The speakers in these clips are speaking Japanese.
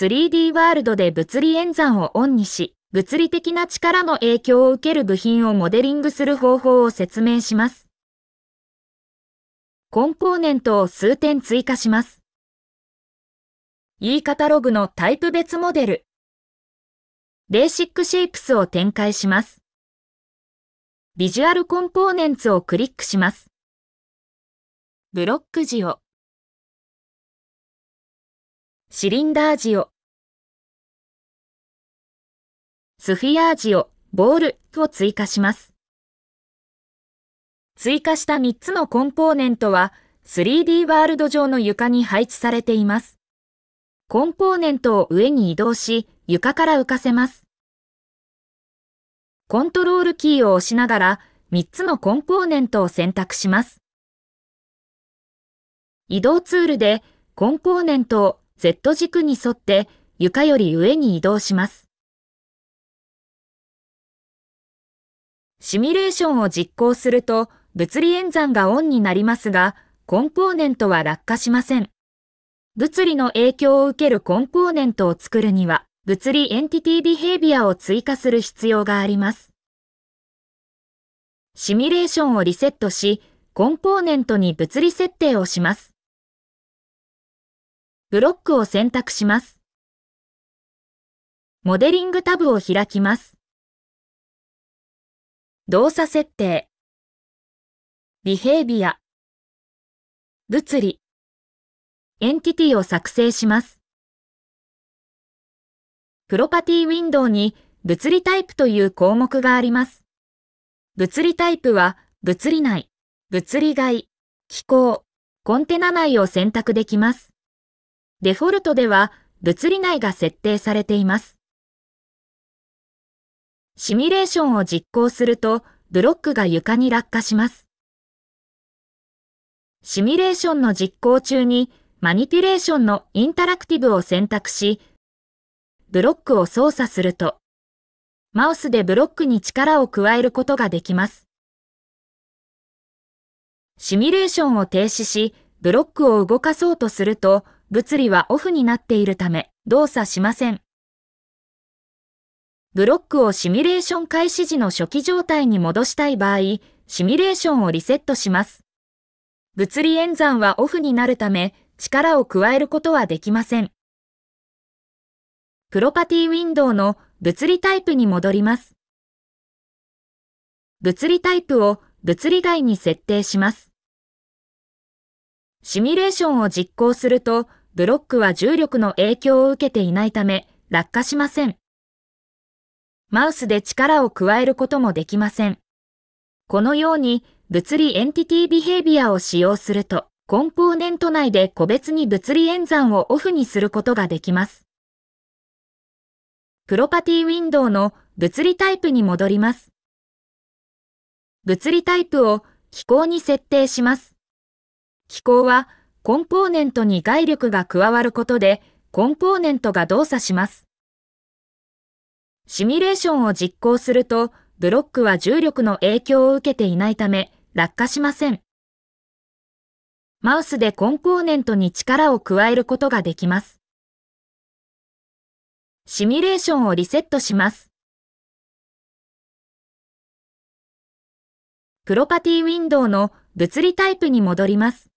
3D ワールドで物理演算をオンにし、物理的な力の影響を受ける部品をモデリングする方法を説明します。コンポーネントを数点追加します。E カタログのタイプ別モデル。レーシックシイプスを展開します。ビジュアルコンポーネンツをクリックします。ブロックジを。シリンダージを。スフィアージオ、ボールを追加します。追加した3つのコンポーネントは 3D ワールド上の床に配置されています。コンポーネントを上に移動し床から浮かせます。コントロールキーを押しながら3つのコンポーネントを選択します。移動ツールでコンポーネントを Z 軸に沿って床より上に移動します。シミュレーションを実行すると物理演算がオンになりますが、コンポーネントは落下しません。物理の影響を受けるコンポーネントを作るには、物理エンティティビヘイビアを追加する必要があります。シミュレーションをリセットし、コンポーネントに物理設定をします。ブロックを選択します。モデリングタブを開きます。動作設定。ビヘイビア。物理。エンティティを作成します。プロパティウィンドウに物理タイプという項目があります。物理タイプは物理内、物理外、気候、コンテナ内を選択できます。デフォルトでは物理内が設定されています。シミュレーションを実行すると、ブロックが床に落下します。シミュレーションの実行中に、マニピュレーションのインタラクティブを選択し、ブロックを操作すると、マウスでブロックに力を加えることができます。シミュレーションを停止し、ブロックを動かそうとすると、物理はオフになっているため動作しません。ブロックをシミュレーション開始時の初期状態に戻したい場合、シミュレーションをリセットします。物理演算はオフになるため、力を加えることはできません。プロパティウィンドウの物理タイプに戻ります。物理タイプを物理外に設定します。シミュレーションを実行すると、ブロックは重力の影響を受けていないため、落下しません。マウスで力を加えることもできません。このように、物理エンティティビヘイビアを使用すると、コンポーネント内で個別に物理演算をオフにすることができます。プロパティウィンドウの物理タイプに戻ります。物理タイプを気候に設定します。気候はコンポーネントに外力が加わることでコンポーネントが動作します。シミュレーションを実行すると、ブロックは重力の影響を受けていないため、落下しません。マウスでコンポーネントに力を加えることができます。シミュレーションをリセットします。プロパティウィンドウの物理タイプに戻ります。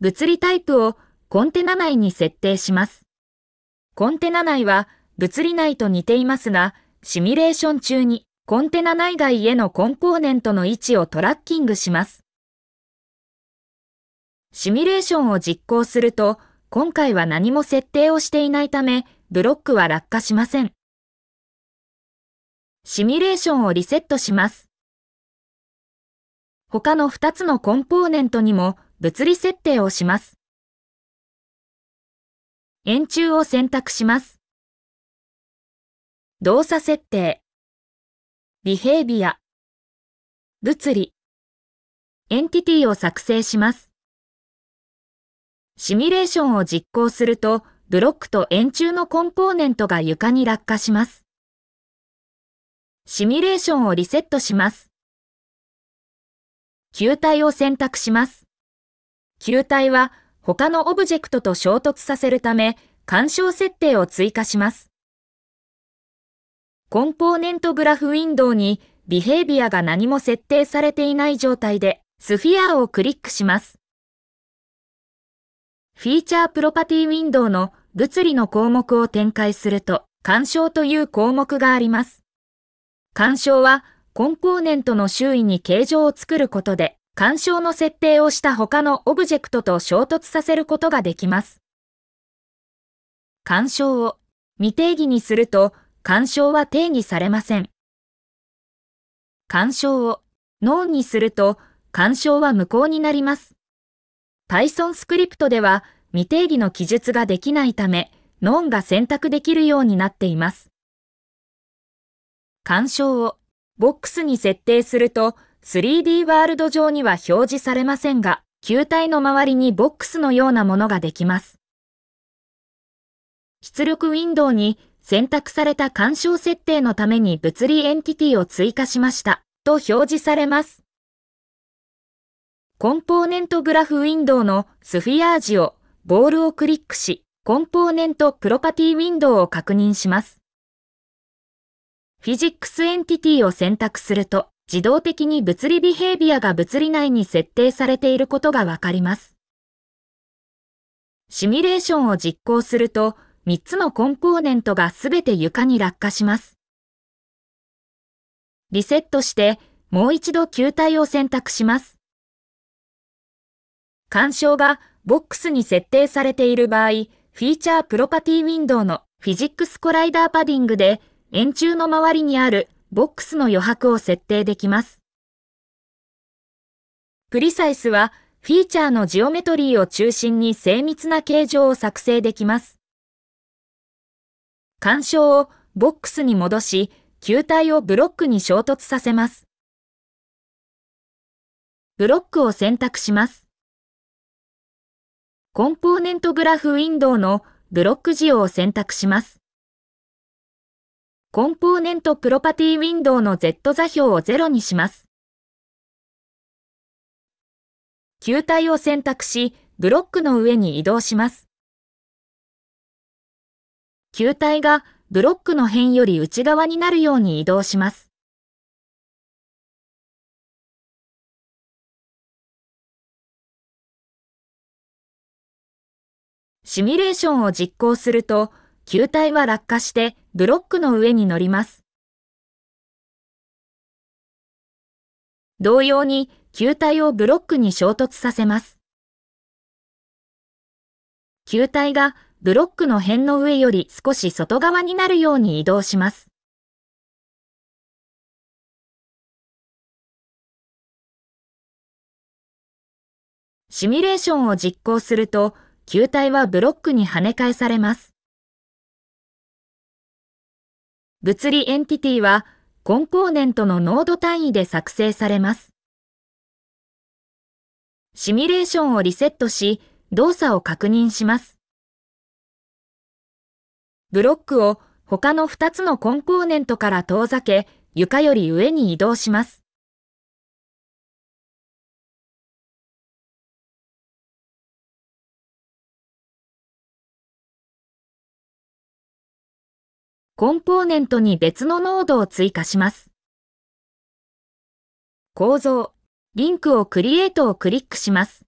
物理タイプをコンテナ内に設定します。コンテナ内は物理内と似ていますが、シミュレーション中にコンテナ内外へのコンポーネントの位置をトラッキングします。シミュレーションを実行すると、今回は何も設定をしていないため、ブロックは落下しません。シミュレーションをリセットします。他の2つのコンポーネントにも物理設定をします。円柱を選択します。動作設定、ビヘイビア、物理、エンティティを作成します。シミュレーションを実行すると、ブロックと円柱のコンポーネントが床に落下します。シミュレーションをリセットします。球体を選択します。球体は他のオブジェクトと衝突させるため、干渉設定を追加します。コンポーネントグラフウィンドウにビヘイビアが何も設定されていない状態でスフィアをクリックします。フィーチャープロパティウィンドウの物理の項目を展開すると、干渉という項目があります。干渉は、コンポーネントの周囲に形状を作ることで、干渉の設定をした他のオブジェクトと衝突させることができます。干渉を未定義にすると、干渉は定義されません。干渉をノーにすると、干渉は無効になります。Python スクリプトでは未定義の記述ができないため、ノンが選択できるようになっています。干渉をボックスに設定すると、3D ワールド上には表示されませんが、球体の周りにボックスのようなものができます。出力ウィンドウに選択された干渉設定のために物理エンティティを追加しました、と表示されます。コンポーネントグラフウィンドウのスフィアージを、ボールをクリックし、コンポーネントプロパティウィンドウを確認します。フィジックスエンティティを選択すると、自動的に物理ビヘイビアが物理内に設定されていることがわかります。シミュレーションを実行すると、3つのコンポーネントがすべて床に落下します。リセットして、もう一度球体を選択します。干渉がボックスに設定されている場合、フィーチャープロパティウィンドウのフィジックスコライダーパディングで円柱の周りにあるボックスの余白を設定できます。プリサイスはフィーチャーのジオメトリーを中心に精密な形状を作成できます。干渉をボックスに戻し、球体をブロックに衝突させます。ブロックを選択します。コンポーネントグラフウィンドウのブロック仕様を選択します。コンポーネントプロパティウィンドウの Z 座標を0にします。球体を選択し、ブロックの上に移動します。球体がブロックの辺より内側になるように移動します。シミュレーションを実行すると、球体は落下してブロックの上に乗ります。同様に球体をブロックに衝突させます。球体がブロックの辺の上より少し外側になるように移動します。シミュレーションを実行すると、球体はブロックに跳ね返されます。物理エンティティは、コンポーネントの濃度単位で作成されます。シミュレーションをリセットし、動作を確認します。ブロックを他の2つのコンポーネントから遠ざけ、床より上に移動します。コンポーネントに別のノードを追加します。構造、リンクをクリエイトをクリックします。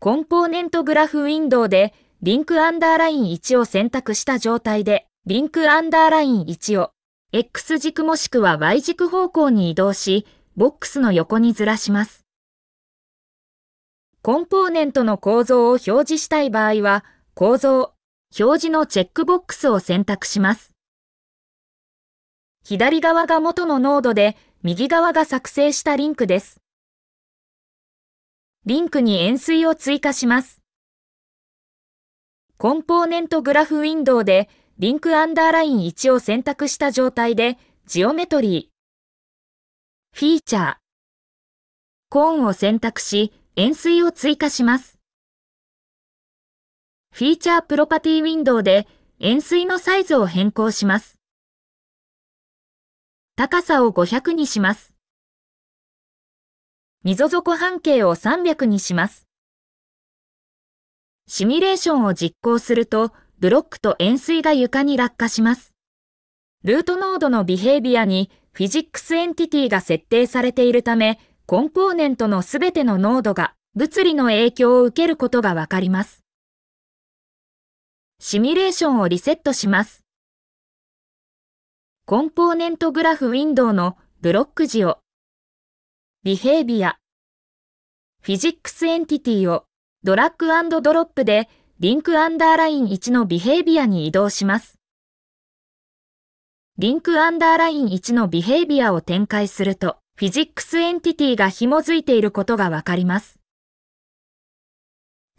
コンポーネントグラフウィンドウでリンクアンダーライン1を選択した状態で、リンクアンダーライン1を X 軸もしくは Y 軸方向に移動し、ボックスの横にずらします。コンポーネントの構造を表示したい場合は、構造、表示のチェックボックスを選択します。左側が元のノードで、右側が作成したリンクです。リンクに円錐を追加します。コンポーネントグラフウィンドウでリンクアンダーライン1を選択した状態でジオメトリー。フィーチャー。コーンを選択し円錐を追加します。フィーチャープロパティウィンドウで円錐のサイズを変更します。高さを500にします。溝底半径を300にします。シミュレーションを実行すると、ブロックと円錐が床に落下します。ルートノードのビヘイビアにフィジックスエンティティが設定されているため、コンポーネントのすべてのノードが物理の影響を受けることがわかります。シミュレーションをリセットします。コンポーネントグラフウィンドウのブロック時を、ビヘイビア、フィジックスエンティティをドラッグドロップでリンクアンダーライン1のビヘイビアに移動します。リンクアンダーライン1のビヘイビアを展開すると、フィジックスエンティティが紐づいていることがわかります。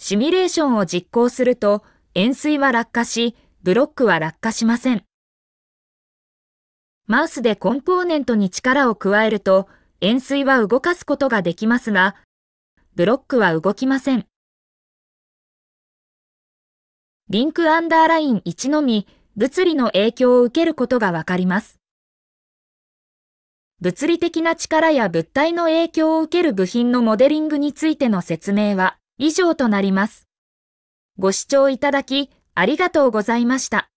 シミュレーションを実行すると、円錐は落下し、ブロックは落下しません。マウスでコンポーネントに力を加えると、円錐は動かすことができますが、ブロックは動きません。リンクアンダーライン1のみ、物理の影響を受けることがわかります。物理的な力や物体の影響を受ける部品のモデリングについての説明は以上となります。ご視聴いただき、ありがとうございました。